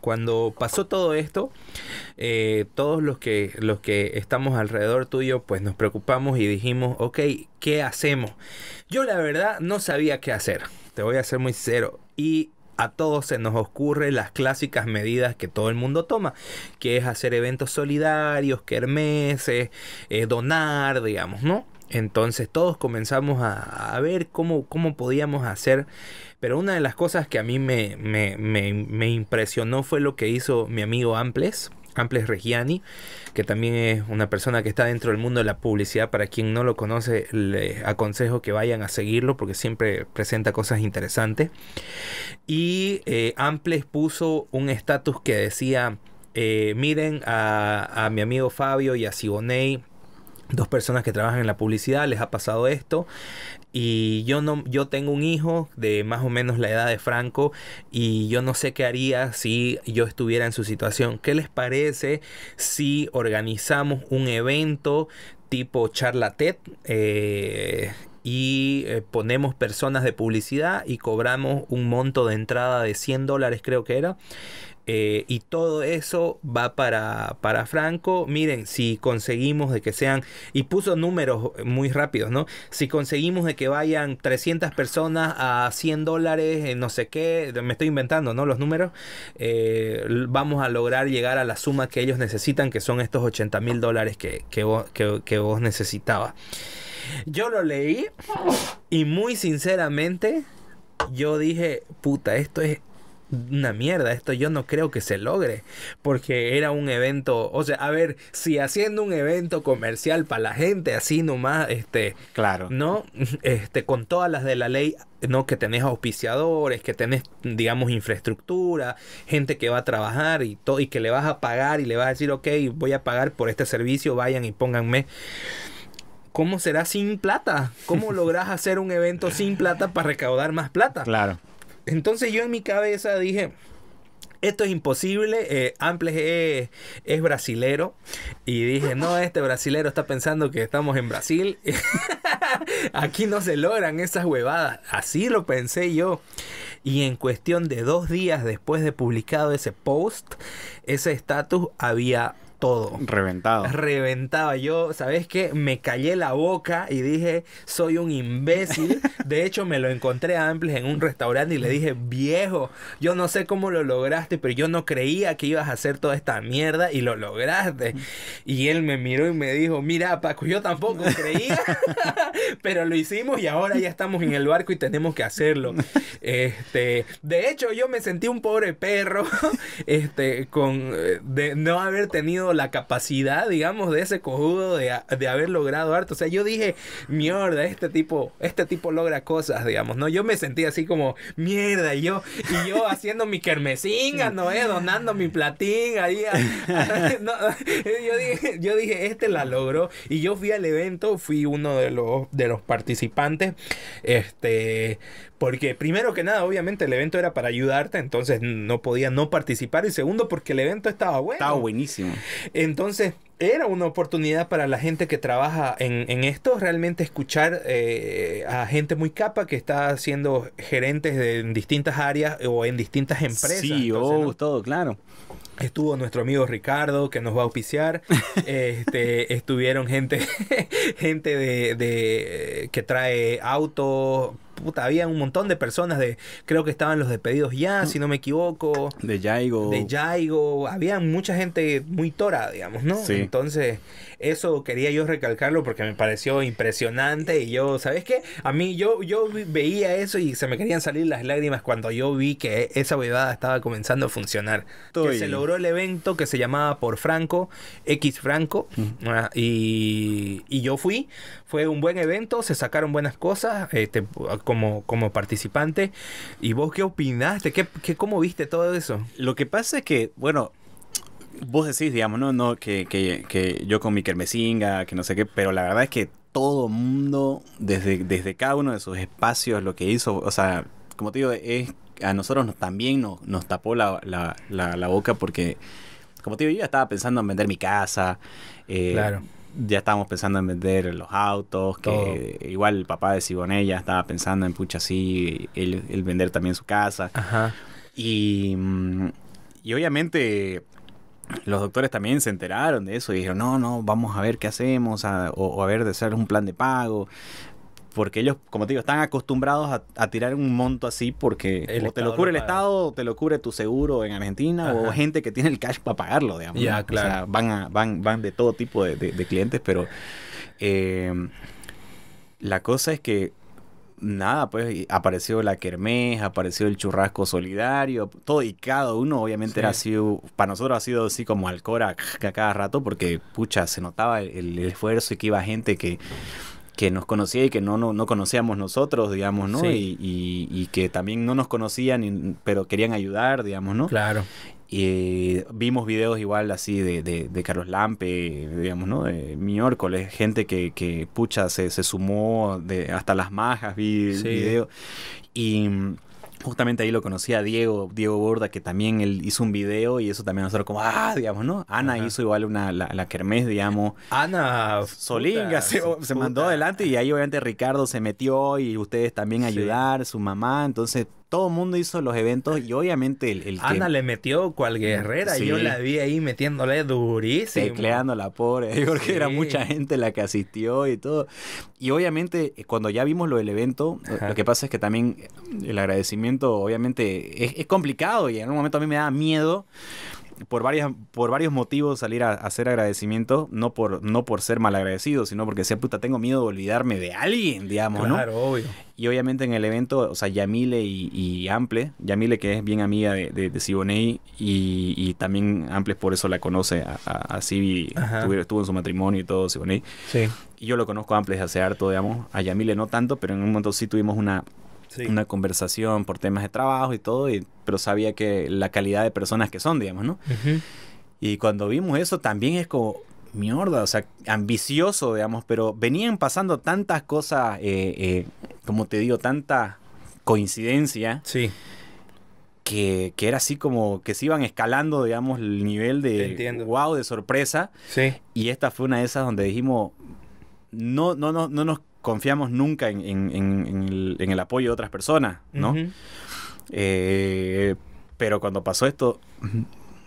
Cuando pasó todo esto, eh, todos los que, los que estamos alrededor tuyo, pues nos preocupamos y dijimos, ok, ¿qué hacemos? Yo la verdad no sabía qué hacer, te voy a ser muy sincero. Y a todos se nos ocurren las clásicas medidas que todo el mundo toma, que es hacer eventos solidarios, kermeses, eh, donar, digamos, ¿no? Entonces todos comenzamos a, ver cómo, podíamos hacer. Pero una de las cosas que a mí me, impresionó fue lo que hizo mi amigo Amples. Amples Reggiani, que también es una persona que está dentro del mundo de la publicidad. Para quien no lo conoce, le aconsejo que vayan a seguirlo porque siempre presenta cosas interesantes. Y eh, Amples puso un estatus que decía, eh, miren a, a, mi amigo Fabio y a Siboney dos personas que trabajan en la publicidad, les ha pasado esto. Y yo no, yo tengo un hijo de más o menos la edad de Franco, y yo no sé qué haría si yo estuviera en su situación. ¿Qué les parece si organizamos un evento tipo charlatet? Eh, y eh, ponemos personas de publicidad y cobramos un monto de entrada de 100 dólares creo que era eh, y todo eso va para, para Franco. Miren, si conseguimos de que sean, y puso números muy rápidos, ¿no? Si conseguimos de que vayan 300 personas a 100 dólares, eh, no sé qué, me estoy inventando, ¿no? Los números, eh, vamos a lograr llegar a la suma que ellos necesitan, que son estos 80 mil dólares que, que, que vos necesitabas. Yo lo leí y muy sinceramente yo dije, puta, esto es una mierda, esto yo no creo que se logre, porque era un evento, o sea, a ver, si haciendo un evento comercial para la gente así nomás, este, claro, no, este, con todas las de la ley, no, que tenés auspiciadores, que tenés, digamos, infraestructura, gente que va a trabajar y todo, y que le vas a pagar y le vas a decir, ok, voy a pagar por este servicio, vayan y pónganme. ¿cómo será sin plata? ¿Cómo lográs hacer un evento sin plata para recaudar más plata? Claro. Entonces yo en mi cabeza dije, esto es imposible. Eh, es, es, brasilero. Y dije, no, este brasilero está pensando que estamos en Brasil. Aquí no se logran esas huevadas. Así lo pensé yo. Y en cuestión de dos días después de publicado ese post, ese estatus había todo. Reventado. Reventaba. Yo, ¿sabes qué? Me callé la boca y dije, soy un imbécil. De hecho, me lo encontré a en un restaurante y le dije, viejo, yo no sé cómo lo lograste, pero yo no creía que ibas a hacer toda esta mierda y lo lograste. Mm. Y él me miró y me dijo, mira, Paco, yo tampoco creía, pero lo hicimos y ahora ya estamos en el barco y tenemos que hacerlo. Este, de hecho, yo me sentí un pobre perro este, con, eh, de no haber tenido la capacidad, digamos, de ese cojudo de, haber logrado harto. O sea, yo dije, mierda, este tipo, este tipo logra cosas, digamos, ¿no? Yo me sentí así como, mierda, y yo, y yo haciendo mi kermesinga, ¿no? Eh? Donando mi platín ahí. yo, dije, este la logró. Y yo fui al evento, fui uno de los, de los participantes. Este, porque primero que nada, obviamente el evento era para ayudarte, entonces no podía no participar. Y segundo, porque el evento estaba bueno. Estaba buenísimo. Entonces, era una oportunidad para la gente que trabaja en, esto, realmente escuchar eh, a gente muy capa que está siendo gerentes de, en distintas áreas o en distintas empresas. Sí, oh, todo, claro. Estuvo nuestro amigo Ricardo, que nos va a auspiciar. Este, estuvieron gente, gente de, de que trae autos, había un montón de personas de, creo que estaban los despedidos ya, si no me equivoco. De Jaigo De Jaigo había mucha gente muy tora, digamos, ¿no? Sí. Entonces, eso quería yo recalcarlo porque me pareció impresionante y yo, ¿sabes qué? A mí yo, yo veía eso y se me querían salir las lágrimas cuando yo vi que esa huevada estaba comenzando a funcionar. Que se logró el evento que se llamaba Por Franco, X Franco, ah, y, y yo fui. Fue un buen evento, se sacaron buenas cosas este, como, como participante. ¿Y vos qué opinaste? ¿Qué, qué, ¿Cómo viste todo eso? Lo que pasa es que, bueno, vos decís, digamos, no, no, que, que, que yo con mi kermesinga, que no sé qué, pero la verdad es que todo el mundo, desde, desde cada uno de sus espacios, lo que hizo, o sea, como te digo, es, a nosotros nos, también nos, tapó la, boca porque como te digo, yo ya estaba pensando en vender mi casa. Eh, claro ya estábamos pensando en vender los autos, que igual el papá de Sibonella estaba pensando en, pucha, así el vender también su casa. Y, mm, y obviamente los doctores también se enteraron de eso y dijeron, no, no, vamos a ver qué hacemos, o, o, a ver de hacer un plan de pago porque ellos, como te digo, están acostumbrados a, tirar un monto así porque o te lo cubre el Estado, o te lo cubre tu seguro en Argentina, o gente que tiene el cash para pagarlo, digamos. O sea, van, van, van de todo tipo de, clientes, pero eh, la cosa es que nada, pues apareció la Kermés, apareció el churrasco solidario, todo y cada uno obviamente era para nosotros ha sido así como alcora a cada rato porque pucha, se notaba el, el, esfuerzo y que iba gente que que nos conocía y que no, no, conocíamos nosotros, digamos, ¿no? Y, que también no nos conocían, pero querían ayudar, digamos, ¿no? Claro. Y vimos videos igual así de, Carlos Lampe, digamos, ¿no? De miércoles, gente que, pucha, se, se sumó de, hasta las majas, vi el video. Y Justamente ahí lo conocía a Diego, Diego Borda, que también él hizo un video y eso también nosotros como, ah, digamos, ¿no? Ana hizo igual una, la, la kermés, digamos. Ana Solinga se, mandó adelante y ahí obviamente Ricardo se metió y ustedes también ayudar, su mamá, entonces todo el mundo hizo los eventos y obviamente el, Ana le metió cual guerrera. Yo la vi ahí metiéndole durísimo. Tecleando la pobre. Porque era mucha gente la que asistió y todo. Y obviamente eh, cuando ya vimos lo del evento, lo que pasa es que también el agradecimiento obviamente es, complicado y en un momento a mí me da miedo por, varias, por varios motivos salir a, hacer agradecimiento, no por, no por ser malagradecido, sino porque decía, puta, tengo miedo de olvidarme de alguien, digamos, ¿no? Claro, obvio. Y obviamente en el evento, o sea, Yamile y, Ample, Yamile que es bien amiga de, de, Siboney y, también Ample por eso la conoce a, a Sibi, estuvo en su matrimonio y todo, Siboney. Sí. Y yo lo conozco a Ample desde hace harto, digamos, a Yamile no tanto, pero en un momento sí tuvimos una una conversación por temas de trabajo y todo, y, pero sabía que la calidad de personas que son, digamos, ¿no? Y cuando vimos eso también es como, mierda, o sea, ambicioso, digamos, pero venían pasando tantas cosas, eh, eh, como te digo, tanta coincidencia. Sí. Que, que, era así como que se iban escalando, digamos, el nivel de wow, de sorpresa. Y esta fue una de esas donde dijimos, no, no, no, no nos confiamos nunca en, el, apoyo de otras personas, ¿no? Eh, pero cuando pasó esto,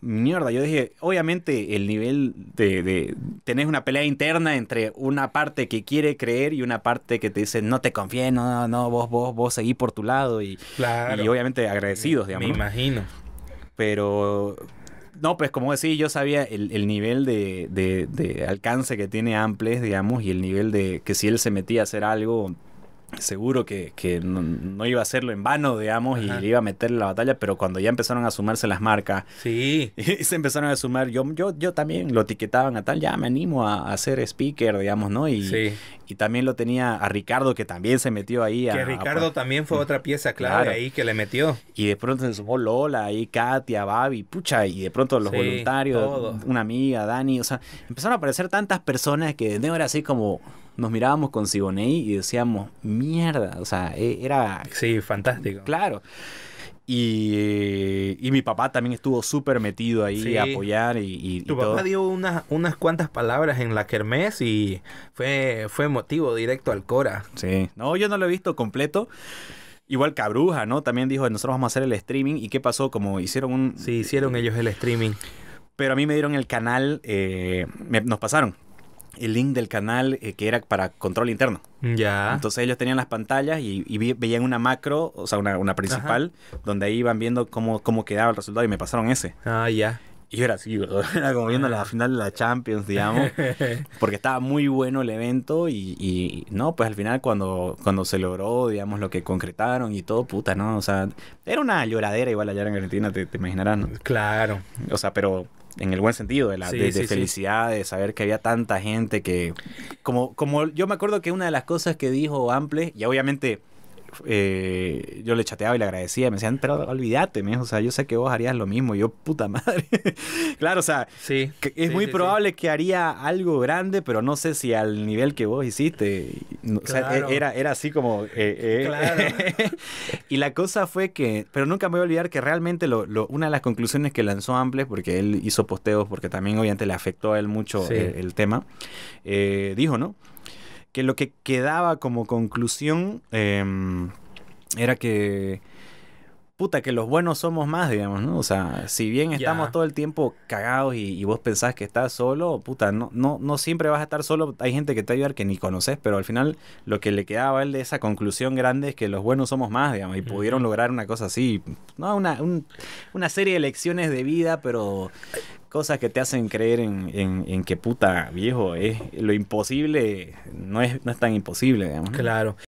mierda, yo dije, obviamente el nivel de, de, tenés una pelea interna entre una parte que quiere creer y una parte que te dice, no te confié, no, no, vos, vos, vos seguí por tu lado y, y obviamente agradecidos, digamos. Me imagino. Pero no, pues como decía, yo sabía el, el nivel de, de, de, alcance que tiene Amples, digamos, y el nivel de que si él se metía a hacer algo, seguro que, no, iba a hacerlo en vano, digamos, y le iba a meter la batalla, pero cuando ya empezaron a sumarse las marcas, sí. y se empezaron a sumar, yo, yo, yo también lo etiquetaban a tal, ya me animo a, hacer ser speaker, digamos, ¿no? Y, y también lo tenía a Ricardo, que también se metió ahí. A, Ricardo también fue otra pieza clave ahí que le metió. Y de pronto se sumó Lola, ahí Katia, Babi, pucha, y de pronto los voluntarios, una amiga, Dani, o sea, empezaron a aparecer tantas personas que de era así como nos mirábamos con Siboney y decíamos, mierda, o sea, e, era... Sí, fantástico. Claro. Y, mi papá también estuvo súper metido ahí a apoyar y, Tu papá dio unas, unas cuantas palabras en la kermés y fue, fue emotivo directo al Cora. Sí, no, yo no lo he visto completo. Igual Cabruja, ¿no? También dijo, nosotros vamos a hacer el streaming. ¿Y qué pasó? Como hicieron un... Sí, hicieron ellos el streaming. Pero a mí me dieron el canal, eh, nos pasaron el link del canal eh, que era para control interno. Ya. Entonces ellos tenían las pantallas y, veían una macro, o sea, una, principal, donde ahí iban viendo cómo, cómo quedaba el resultado y me pasaron ese. Ah, ya. Y yo era así, era como viendo la final de la Champions, digamos, porque estaba muy bueno el evento y, no, pues al final cuando, cuando se logró, digamos, lo que concretaron y todo, puta, ¿no? O sea, era una lloradera igual allá en Argentina, te, te imaginarás, Claro. O sea, pero en el buen sentido, de, la, felicidad, de saber que había tanta gente que... Como, como yo me acuerdo que una de las cosas que dijo Ample, y obviamente eh, yo le chateaba y le agradecía. Me decían, pero olvídate, me o sea, yo sé que vos harías lo mismo. yo, puta madre. claro, o sea, sí, es muy probable que haría algo grande, pero no sé si al nivel que vos hiciste. O sea, e, era, era así como... Eh, eh. claro. y la cosa fue que, pero nunca me voy a olvidar que realmente una de las conclusiones que lanzó Ambles, porque él hizo posteos, porque también obviamente le afectó a él mucho el, tema, dijo, ¿no? que lo que quedaba como conclusión em, era que puta, que los buenos somos más, digamos, ¿no? O sea, si bien estamos todo el tiempo cagados y, vos pensás que estás solo, puta, no, no, no siempre vas a estar solo. Hay gente que te va a ayudar que ni conoces, pero al final lo que le quedaba a él de esa conclusión grande es que los buenos somos más, digamos, y pudieron lograr una cosa así. No, una, una serie de lecciones de vida, pero cosas que te hacen creer en, en, en que puta viejo, es lo imposible no es, no es tan imposible. Digamos. Claro.